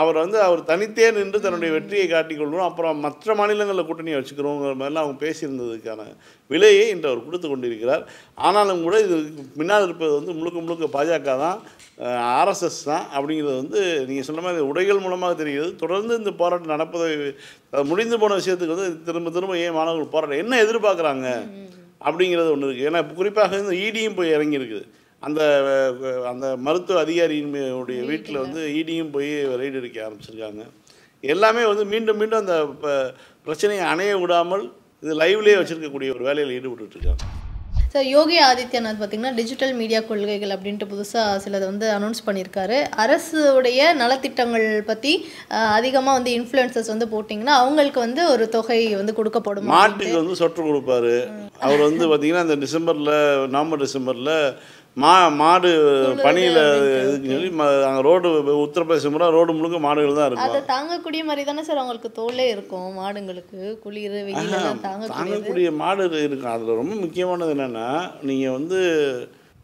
அவர் வந்து அவர் தனித்தே நின்று தன்னுடைய வெற்றியை காட்டிக்கொள்ளணும் அப்புறம் மற்ற மாநிலங்களில் கூட்டணியை வச்சுக்கிறோங்கிற மாதிரிலாம் அவங்க பேசியிருந்ததுக்கான விலையை இன்று அவர் கொடுத்து கொண்டிருக்கிறார் ஆனாலும் கூட இது முன்னால் இருப்பது வந்து முழுக்க முழுக்க பாஜக தான் ஆர்எஸ்எஸ் தான் அப்படிங்கிறது வந்து நீங்கள் சொன்ன மாதிரி உடைகள் மூலமாக தெரிகிறது தொடர்ந்து இந்த போராட்டம் நடப்பதை முடிந்து போன விஷயத்துக்கு வந்து திரும்ப திரும்ப ஏன் மாணவர்கள் போராட்டம் என்ன எதிர்பார்க்குறாங்க அப்படிங்கிறது ஒன்று இருக்குது ஏன்னா குறிப்பாக இந்த இடியும் e போய் இறங்கியிருக்குது அந்த அந்த மருத்துவ அதிகாரியினுடைய வீட்டில் வந்து இடியும் போய் ரெய்டு அடிக்க ஆரம்பிச்சிருக்காங்க எல்லாமே வந்து மீண்டும் மீண்டும் அந்த பிரச்சனையை அணைய விடாமல் இது லைவ்லேயே வச்சுருக்கக்கூடிய ஒரு வேலையில் ஈடுபட்டுருக்காங்க சார் யோகி ஆதித்யநாத் பார்த்தீங்கன்னா டிஜிட்டல் மீடியா கொள்கைகள் அப்படின்ட்டு புதுசாக சிலதை வந்து அனௌன்ஸ் பண்ணியிருக்காரு அரசுடைய நலத்திட்டங்கள் பற்றி அதிகமாக வந்து இன்ஃப்ளூயன்சஸ் வந்து போட்டிங்கன்னா அவங்களுக்கு வந்து ஒரு தொகை வந்து கொடுக்கப்படும் மாட்டுக்கு வந்து சொற்று கொடுப்பாரு அவர் வந்து பார்த்தீங்கன்னா இந்த டிசம்பரில் நவம்பர் டிசம்பரில் மா மாடு பனியில் சொல்லி அங்கே ரோடு உத்தரப்பிரதேசம் பூரா ரோடு முழுக்க மாடுகள் தான் இருக்கும் அதை தாங்கக்கூடிய மாதிரி தானே சார் அவங்களுக்கு தோலே இருக்கும் மாடுங்களுக்கு குளிர் வெயில் தாங்கக்கூடிய மாடு இருக்கும் அதில் ரொம்ப முக்கியமானது என்னென்னா நீங்கள் வந்து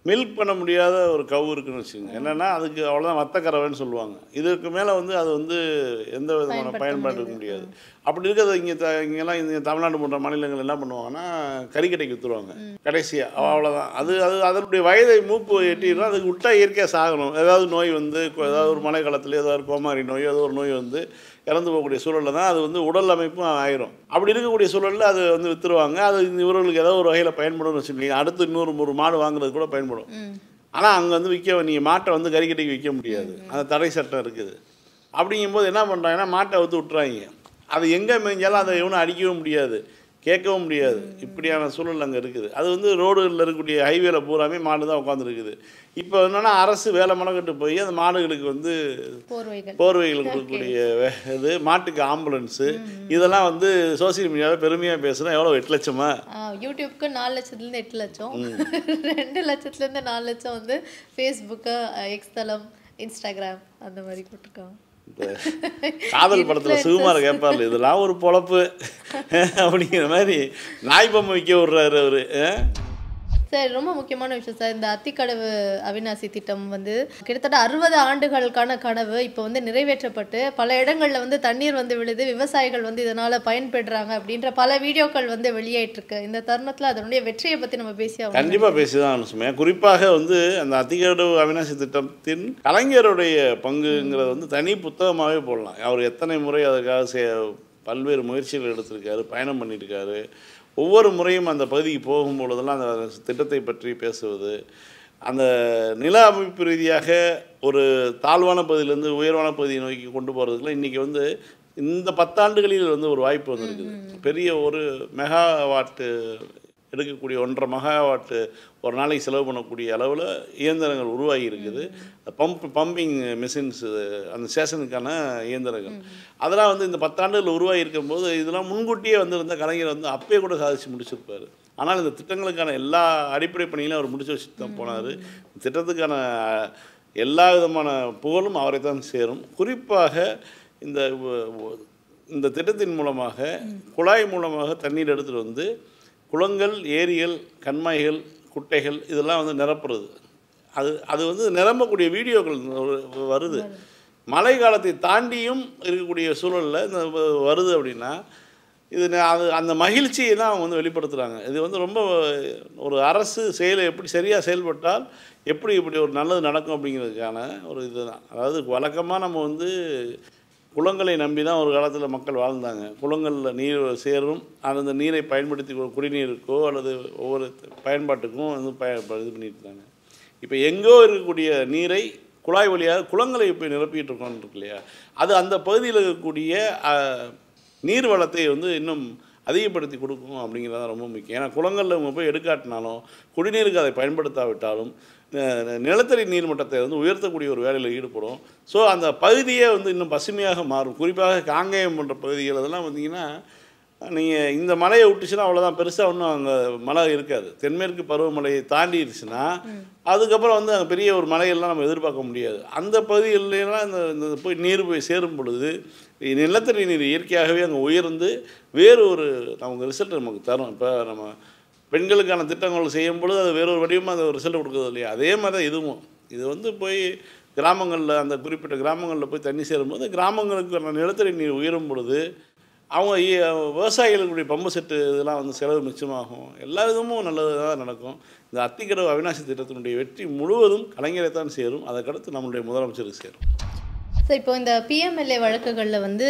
மில்க் பண்ண முடியாத ஒரு கவு இருக்குன்னு வச்சுக்கோங்க என்னென்னா அதுக்கு அவ்வளோதான் மற்ற கறவைன்னு சொல்லுவாங்க இதுக்கு மேலே வந்து அது வந்து எந்த விதமான பயன்பாடு இருக்க முடியாது அப்படி இருக்கிறது இங்கே த இங்கெல்லாம் இங்கே தமிழ்நாடு போன்ற மாநிலங்கள் என்ன பண்ணுவாங்கன்னா கறிக்கடைக்கு விற்றுருவாங்க கடைசியாக அவ்வளோதான் அது அது அதனுடைய வயதை மூப்பு எட்டிடுறோம் அதுக்கு விட்டா இயற்கையாக சாகணும் ஏதாவது நோய் வந்து ஏதாவது ஒரு மழை காலத்தில் ஏதாவது கோமாரி நோய் ஏதோ ஒரு நோய் வந்து இறந்து போகக்கூடிய சூழலில் தான் அது வந்து உடல் அமைப்பும் ஆயிரும் அப்படி இருக்கக்கூடிய சூழலில் அது வந்து விற்றுருவாங்க அது இந்த இவர்களுக்கு ஏதோ ஒரு வகையில் பயன்படும் வச்சுக்கோங்க அடுத்து இன்னொரு ஒரு மாடு வாங்குறது கூட பயன்படும் ஆனால் அங்கே வந்து விற்க நீங்கள் மாட்டை வந்து கறிக்கட்டிக்கு விற்க முடியாது அந்த தடை சட்டம் இருக்குது அப்படிங்கும்போது என்ன பண்ணுறாங்கன்னா மாட்டை வந்து விட்டுறாங்க அது எங்கே மேய்ஞ்சாலும் அதை எவனும் அடிக்கவும் முடியாது கேட்கவும் முடியாது இப்படியான சூழல் அங்கே இருக்குது அது வந்து ரோடுகளில் இருக்கக்கூடிய ஹைவேல பூராமே மாடு தான் உட்காந்துருக்குது இப்போ என்னென்னா அரசு வேலை மனக்கட்டு போய் அந்த மாடுகளுக்கு வந்து போர்வைகள் கொடுக்கக்கூடிய இது மாட்டுக்கு ஆம்புலன்ஸு இதெல்லாம் வந்து சோசியல் மீடியாவில் பெருமையாக பேசுனா எவ்வளோ எட்டு லட்சமா யூடியூப்க்கு நாலு லட்சத்துலேருந்து எட்டு லட்சம் ரெண்டு லட்சத்துலேருந்து நாலு லட்சம் வந்து ஃபேஸ்புக்கு எக்ஸ்தலம் இன்ஸ்டாகிராம் அந்த மாதிரி போட்டிருக்காங்க காதல் படத்தில் சுகுமார் கேட்பார்ல இதெல்லாம் ஒரு பொழப்பு அப்படிங்கிற மாதிரி நாய் பொம்மை விற்க விடுறாரு அவர் சார் ரொம்ப முக்கியமான விஷயம் சார் இந்த அத்திக்கடவு அவிநாசி திட்டம் வந்து கிட்டத்தட்ட அறுபது ஆண்டுகளுக்கான கனவு இப்போ வந்து நிறைவேற்றப்பட்டு பல இடங்களில் வந்து தண்ணீர் வந்து விழுது விவசாயிகள் வந்து இதனால் பயன்பெறாங்க அப்படின்ற பல வீடியோக்கள் வந்து வெளியாயிட்டிருக்கு இந்த தருணத்தில் அதனுடைய வெற்றியை பற்றி நம்ம பேசி கண்டிப்பாக பேசி தான் சுமையா குறிப்பாக வந்து அந்த அத்திக்கடவு அவிநாசி திட்டத்தின் கலைஞருடைய பங்குங்கிறது வந்து தனி புத்தகமாகவே போடலாம் அவர் எத்தனை முறை அதுக்காக பல்வேறு முயற்சிகள் எடுத்திருக்காரு பயணம் பண்ணியிருக்காரு ஒவ்வொரு முறையும் அந்த பகுதிக்கு போகும் பொழுதெல்லாம் அந்த திட்டத்தை பற்றி பேசுவது அந்த நில அமைப்பு ரீதியாக ஒரு தாழ்வான பகுதியிலேருந்து உயர்வான பகுதியை நோக்கி கொண்டு போகிறதுக்குள்ள இன்றைக்கி வந்து இந்த பத்தாண்டுகளில் வந்து ஒரு வாய்ப்பு வந்திருக்குது பெரிய ஒரு மெகாவாட்டு எடுக்கக்கூடிய ஒன்றரை மகாவாட்டு ஒரு நாளைக்கு செலவு பண்ணக்கூடிய அளவில் இயந்திரங்கள் உருவாகி இருக்குது பம்ப் பம்பிங் மிஷின்ஸ் அந்த ஸ்டேஷனுக்கான இயந்திரங்கள் அதெல்லாம் வந்து இந்த பத்தாண்டுகள் உருவாகி இருக்கும்போது இதெல்லாம் முன்கூட்டியே வந்திருந்த கலைஞர் வந்து அப்பயே கூட சாதித்து முடிச்சிருப்பார் ஆனால் இந்த திட்டங்களுக்கான எல்லா அடிப்படை பணிகளையும் அவர் முடிச்சு வச்சு தான் போனார் திட்டத்துக்கான எல்லா விதமான புகழும் அவரை தான் சேரும் குறிப்பாக இந்த இந்த திட்டத்தின் மூலமாக குழாய் மூலமாக தண்ணீர் எடுத்துகிட்டு வந்து குளங்கள் ஏரிகள் கண்மாய்கள் குட்டைகள் இதெல்லாம் வந்து நிரப்புறது அது அது வந்து நிரம்பக்கூடிய வீடியோக்கள் வருது மழை காலத்தை தாண்டியும் இருக்கக்கூடிய சூழலில் இந்த வருது அப்படின்னா இது அது அந்த மகிழ்ச்சியை தான் அவங்க வந்து வெளிப்படுத்துகிறாங்க இது வந்து ரொம்ப ஒரு அரசு செயலை எப்படி சரியாக செயல்பட்டால் எப்படி இப்படி ஒரு நல்லது நடக்கும் அப்படிங்கிறதுக்கான ஒரு இது அதாவது வழக்கமாக நம்ம வந்து குளங்களை நம்பி தான் ஒரு காலத்தில் மக்கள் வாழ்ந்தாங்க குளங்களில் நீர் சேரும் அந்த நீரை பயன்படுத்தி குடிநீருக்கோ அல்லது ஒவ்வொரு பயன்பாட்டுக்கும் வந்து பய இது பண்ணிட்டு இருந்தாங்க இப்போ எங்கோ இருக்கக்கூடிய நீரை குழாய் வழியாக குளங்களை இப்போ நிரப்பிட்டு இருக்கோம் இருக்கு இல்லையா அது அந்த பகுதியில் இருக்கக்கூடிய நீர் வளத்தை வந்து இன்னும் அதிகப்படுத்தி கொடுக்கும் அப்படிங்கிறது தான் ரொம்ப முக்கியம் ஏன்னா குளங்களில் போய் எடுக்காட்டினாலும் குடிநீருக்கு அதை பயன்படுத்தாவிட்டாலும் நிலத்தடி நீர்மட்டத்தை வந்து உயர்த்தக்கூடிய ஒரு வேலையில் ஈடுபடும் ஸோ அந்த பகுதியே வந்து இன்னும் பசுமையாக மாறும் குறிப்பாக காங்கேயம் போன்ற பகுதிகள் அதெல்லாம் பார்த்திங்கன்னா நீங்கள் இந்த மலையை விட்டுச்சுன்னா அவ்வளோதான் பெருசாக ஒன்றும் அங்கே மழை இருக்காது தென்மேற்கு பருவமழையை தாண்டிடுச்சுன்னா அதுக்கப்புறம் வந்து அங்கே பெரிய ஒரு மலையெல்லாம் நம்ம எதிர்பார்க்க முடியாது அந்த பகுதிகளிலாம் இந்த இந்த போய் நீர் போய் சேரும் பொழுது நிலத்தடி நீர் இயற்கையாகவே அங்கே உயர்ந்து வேறு ஒரு நமக்கு ரிசல்ட் நமக்கு தரும் இப்போ நம்ம பெண்களுக்கான திட்டங்கள் செய்யும் பொழுது அது வேறொரு வடிவமாக அது ஒரு ரிசல்ட் கொடுக்குறது இல்லையா அதே மாதிரி தான் இதுவும் இது வந்து போய் கிராமங்களில் அந்த குறிப்பிட்ட கிராமங்களில் போய் தண்ணி சேரும்போது கிராமங்களுக்கு நிலத்தடி நீர் உயரும் பொழுது அவங்க விவசாயிகளுடைய பம்பு செட்டு இதெல்லாம் வந்து செலவு மிச்சமாகும் எல்லா விதமும் நல்லது தான் நடக்கும் இந்த அத்திக்கடவு அவினாசி திட்டத்தினுடைய வெற்றி முழுவதும் கலைஞரை தான் சேரும் அதற்கடுத்து நம்மளுடைய முதலமைச்சருக்கு சேரும் ஸோ இப்போ இந்த பிஎம்எல்ஏ வழக்குகளில் வந்து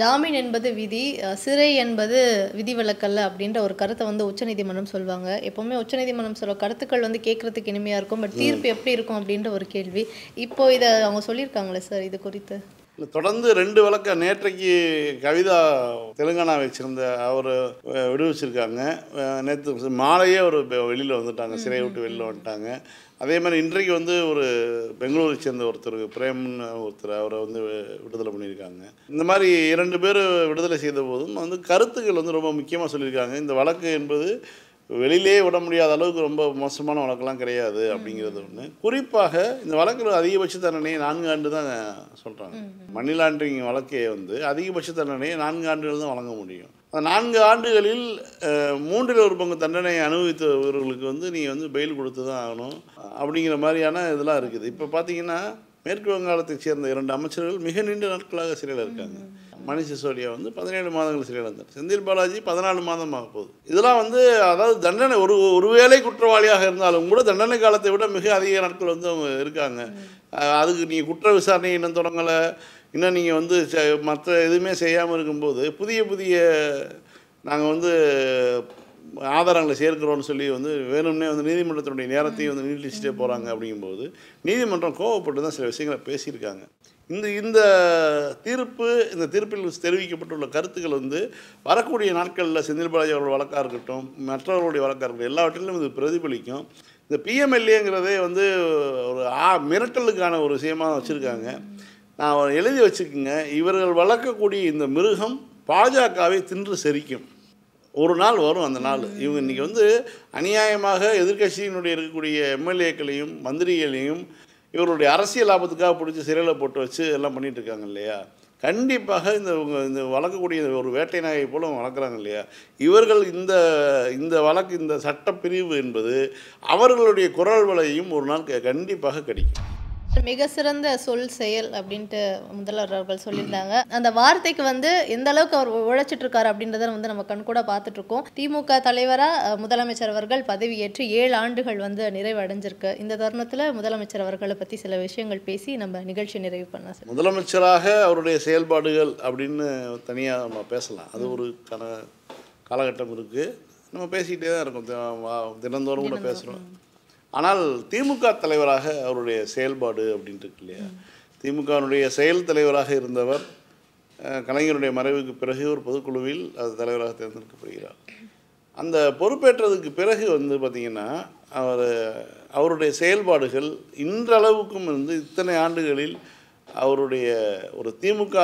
ஜாமீன் என்பது விதி சிறை என்பது விதி விலக்கல்ல அப்படின்ற ஒரு கருத்தை வந்து உச்சநீதிமன்றம் சொல்லுவாங்க எப்போவுமே உச்சநீதிமன்றம் சொல்ல கருத்துக்கள் வந்து கேட்குறதுக்கு இனிமையாக இருக்கும் பட் தீர்ப்பு எப்படி இருக்கும் அப்படின்ற ஒரு கேள்வி இப்போ இதை அவங்க சொல்லியிருக்காங்களே சார் இது குறித்து தொடர்ந்து ரெண்டு விளக்க நேற்றைக்கு கவிதா தெலுங்கானா வச்சிருந்த அவர் விடுவிச்சிருக்காங்க நேற்று மாலையே ஒரு வெளியில் வந்துட்டாங்க சிறையை விட்டு வெளியில் வந்துட்டாங்க அதே மாதிரி இன்றைக்கு வந்து ஒரு பெங்களூரை சேர்ந்த ஒருத்தர் பிரேம்னு ஒருத்தர் அவரை வந்து விடுதலை பண்ணியிருக்காங்க இந்த மாதிரி இரண்டு பேர் விடுதலை செய்த போதும் வந்து கருத்துக்கள் வந்து ரொம்ப முக்கியமாக சொல்லியிருக்காங்க இந்த வழக்கு என்பது வெளியிலே விட முடியாத அளவுக்கு ரொம்ப மோசமான வழக்கெல்லாம் கிடையாது அப்படிங்கிறது ஒன்று குறிப்பாக இந்த வழக்கில் அதிகபட்ச தண்டனை நான்கு ஆண்டு தான் சொல்கிறாங்க மணி லாண்டரிங் வழக்கே வந்து அதிகபட்ச தண்டனையை நான்கு ஆண்டுகள் தான் வழங்க முடியும் நான்கு ஆண்டுகளில் மூன்றில் ஒரு பங்கு தண்டனையை அனுபவித்தவர்களுக்கு வந்து நீங்கள் வந்து பெயில் கொடுத்து தான் ஆகணும் அப்படிங்கிற மாதிரியான இதெல்லாம் இருக்குது இப்போ பார்த்தீங்கன்னா மேற்கு வங்காளத்தை சேர்ந்த இரண்டு அமைச்சர்கள் மிக நீண்ட நாட்களாக சிறையில் இருக்காங்க மணிஷ் சிசோடியா வந்து பதினேழு மாதங்கள் சிறையில் இருந்தார் செந்தில் பாலாஜி பதினாலு மாதம் ஆக போகுது இதெல்லாம் வந்து அதாவது தண்டனை ஒரு ஒருவேளை குற்றவாளியாக இருந்தாலும் கூட தண்டனை காலத்தை விட மிக அதிக நாட்கள் வந்து அவங்க இருக்காங்க அதுக்கு நீங்கள் குற்ற விசாரணை இன்னும் தொடங்கலை இன்னும் நீங்கள் வந்து மற்ற எதுவுமே செய்யாமல் இருக்கும்போது புதிய புதிய நாங்கள் வந்து ஆதாரங்களை சேர்க்கிறோன்னு சொல்லி வந்து வேணும்னே வந்து நீதிமன்றத்தினுடைய நேரத்தையும் வந்து நீட்டிச்சுட்டே போகிறாங்க அப்படிங்கும்போது நீதிமன்றம் கோவப்பட்டு தான் சில விஷயங்களை பேசியிருக்காங்க இந்த இந்த தீர்ப்பு இந்த தீர்ப்பில் தெரிவிக்கப்பட்டுள்ள கருத்துக்கள் வந்து வரக்கூடிய நாட்களில் செந்தில் பாலாஜி அவர்கள் வழக்காக இருக்கட்டும் மற்றவர்களுடைய வழக்காக இருக்கட்டும் எல்லாவற்றிலும் இது பிரதிபலிக்கும் இந்த பிஎம்எல்ஏங்கிறதே வந்து ஒரு ஆ மிரட்டலுக்கான ஒரு விஷயமாக வச்சுருக்காங்க நான் எழுதி வச்சுக்கோங்க இவர்கள் வளர்க்கக்கூடிய இந்த மிருகம் பாஜகவை தின்று செரிக்கும் ஒரு நாள் வரும் அந்த நாள் இவங்க இன்னைக்கு வந்து அநியாயமாக எதிர்கட்சியினுடைய இருக்கக்கூடிய எம்எல்ஏக்களையும் மந்திரிகளையும் இவருடைய அரசியல் லாபத்துக்காக பிடிச்சி சிறையில் போட்டு வச்சு எல்லாம் பண்ணிகிட்டு இருக்காங்க இல்லையா கண்டிப்பாக இந்த இவங்க இந்த வளர்க்கக்கூடிய ஒரு வேட்டை நாயை போல வளர்க்குறாங்க இல்லையா இவர்கள் இந்த இந்த வழக்கு இந்த சட்டப்பிரிவு என்பது அவர்களுடைய குரல் வலையும் ஒரு நாள் கண்டிப்பாக கிடைக்கும் மிக சிறந்த சொல் செயல் அப்படின்ட்டு முதல்வர் அவர்கள் சொல்லியிருந்தாங்க அந்த வார்த்தைக்கு வந்து எந்த அளவுக்கு அவர் உழைச்சிட்டு இருக்காரு அப்படின்றத வந்து நம்ம கண் கூட பார்த்துட்டு இருக்கோம் திமுக தலைவராக முதலமைச்சர் அவர்கள் பதவியேற்று ஏழு ஆண்டுகள் வந்து நிறைவடைஞ்சிருக்கு இந்த தருணத்தில் முதலமைச்சர் அவர்களை பற்றி சில விஷயங்கள் பேசி நம்ம நிகழ்ச்சி நிறைவு பண்ண முதலமைச்சராக அவருடைய செயல்பாடுகள் அப்படின்னு தனியாக நம்ம பேசலாம் அது ஒரு காலகட்டம் இருக்குது நம்ம பேசிக்கிட்டே தான் இருக்கோம் தினந்தோறும் கூட பேசுகிறோம் ஆனால் திமுக தலைவராக அவருடைய செயல்பாடு அப்படின்ட்டு இருக்கு இல்லையா திமுகவினுடைய செயல் தலைவராக இருந்தவர் கலைஞருடைய மறைவுக்கு பிறகு ஒரு பொதுக்குழுவில் அது தலைவராக தேர்ந்தெடுக்கப்படுகிறார் அந்த பொறுப்பேற்றதுக்கு பிறகு வந்து பார்த்திங்கன்னா அவர் அவருடைய செயல்பாடுகள் இன்றளவுக்கும் இருந்து இத்தனை ஆண்டுகளில் அவருடைய ஒரு திமுக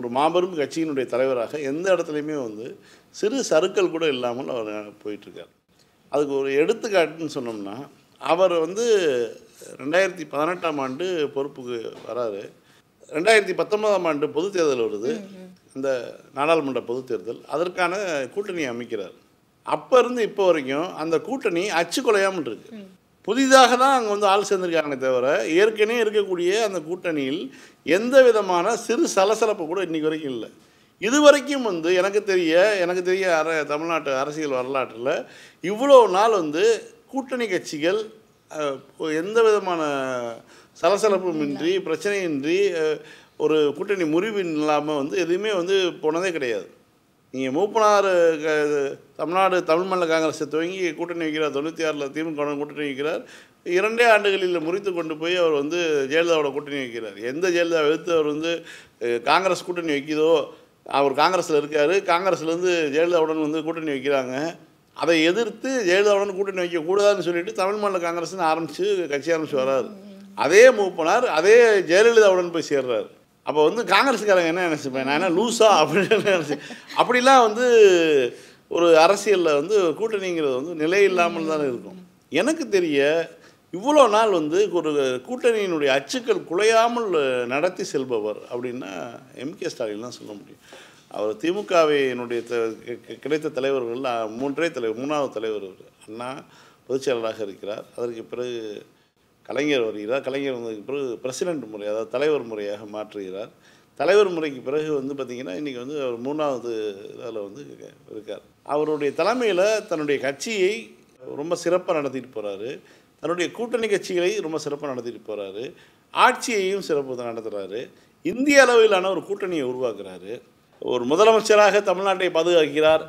ஒரு மாபெரும் கட்சியினுடைய தலைவராக எந்த இடத்துலையுமே வந்து சிறு சறுக்கல் கூட இல்லாமல் அவர் போயிட்டுருக்கார் அதுக்கு ஒரு எடுத்துக்காட்டுன்னு சொன்னோம்னா அவர் வந்து ரெண்டாயிரத்தி பதினெட்டாம் ஆண்டு பொறுப்புக்கு வராரு ரெண்டாயிரத்தி பத்தொன்பதாம் ஆண்டு பொது தேர்தல் வருது இந்த நாடாளுமன்ற பொது தேர்தல் அதற்கான கூட்டணி அமைக்கிறார் அப்போ இருந்து இப்போ வரைக்கும் அந்த கூட்டணி அச்சு குலையாமல் இருக்கு புதிதாக தான் அங்கே வந்து ஆள் சேர்ந்துருக்காங்களே தவிர ஏற்கனவே இருக்கக்கூடிய அந்த கூட்டணியில் எந்த விதமான சிறு சலசலப்பு கூட இன்றைக்கி வரைக்கும் இல்லை இது வரைக்கும் வந்து எனக்கு தெரிய எனக்கு தெரிய அர தமிழ்நாட்டு அரசியல் வரலாற்றில் இவ்வளோ நாள் வந்து கூட்டணி கட்சிகள் எந்த விதமான சலசலப்புமின்றி பிரச்சனையின்றி ஒரு கூட்டணி முறிவு இல்லாமல் வந்து எதுவுமே வந்து போனதே கிடையாது நீங்கள் மூப்பனார் தமிழ்நாடு தமிழ் மாநில காங்கிரஸை துவங்கி கூட்டணி வைக்கிறார் தொண்ணூற்றி ஆறில் திமுக கூட்டணி வைக்கிறார் இரண்டே ஆண்டுகளில் முறித்து கொண்டு போய் அவர் வந்து ஜெயலலிதாவோட கூட்டணி வைக்கிறார் எந்த ஜெயலலிதா எழுத்து அவர் வந்து காங்கிரஸ் கூட்டணி வைக்கிறதோ அவர் காங்கிரஸில் இருக்கார் காங்கிரஸ்லேருந்து ஜெயலலிதாவுடன் வந்து கூட்டணி வைக்கிறாங்க அதை எதிர்த்து ஜெயலலிதாவுடன் கூட்டணி வைக்கக்கூடாதுன்னு சொல்லிட்டு தமிழ் மாநில காங்கிரஸ்னு ஆரம்பித்து கட்சி ஆரம்பித்து வர்றார் அதே மூவ் பண்ணார் அதே ஜெயலலிதாவுடன் போய் சேர்றாரு அப்போ வந்து காங்கிரஸுக்காரங்க என்ன நினச்சிப்பேன் நான் என்ன லூஸா அப்படின்னு நினச்சேன் அப்படிலாம் வந்து ஒரு அரசியலில் வந்து கூட்டணிங்கிறது வந்து நிலை இல்லாமல் தானே இருக்கும் எனக்கு தெரிய இவ்வளோ நாள் வந்து ஒரு கூட்டணியினுடைய அச்சுக்கள் குலையாமல் நடத்தி செல்பவர் அப்படின்னா எம்கே ஸ்டாலின் தான் சொல்ல முடியும் அவர் திமுகவினுடைய கிடைத்த தலைவர்கள் மூன்றே தலைவர் மூணாவது தலைவர் அண்ணா பொதுச்செயலாளராக இருக்கிறார் அதற்கு பிறகு கலைஞர் வருகிறார் கலைஞர் வந்ததுக்கு பிறகு பிரசிடென்ட் முறை அதாவது தலைவர் முறையாக மாற்றுகிறார் தலைவர் முறைக்கு பிறகு வந்து பார்த்திங்கன்னா இன்றைக்கி வந்து அவர் மூணாவது இதில் வந்து இருக்கார் அவருடைய தலைமையில் தன்னுடைய கட்சியை ரொம்ப சிறப்பாக நடத்திட்டு போகிறாரு தன்னுடைய கூட்டணி கட்சிகளை ரொம்ப சிறப்பாக நடத்திட்டு போகிறாரு ஆட்சியையும் சிறப்பு நடத்துகிறாரு இந்திய அளவிலான ஒரு கூட்டணியை உருவாக்குறாரு ஒரு முதலமைச்சராக தமிழ்நாட்டை பாதுகாக்கிறார்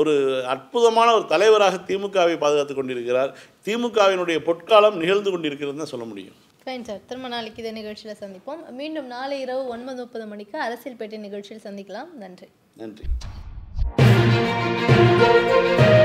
ஒரு அற்புதமான ஒரு தலைவராக திமுகவை பாதுகாத்து கொண்டிருக்கிறார் திமுகவினுடைய பொற்காலம் நிகழ்ந்து கொண்டிருக்கிறது தான் சொல்ல முடியும் ஃபைன் சார் திரும்ப நாளைக்கு இதே நிகழ்ச்சியில் சந்திப்போம் மீண்டும் நாளை இரவு ஒன்பது முப்பது மணிக்கு அரசியல் பேட்டை நிகழ்ச்சியில் சந்திக்கலாம் நன்றி நன்றி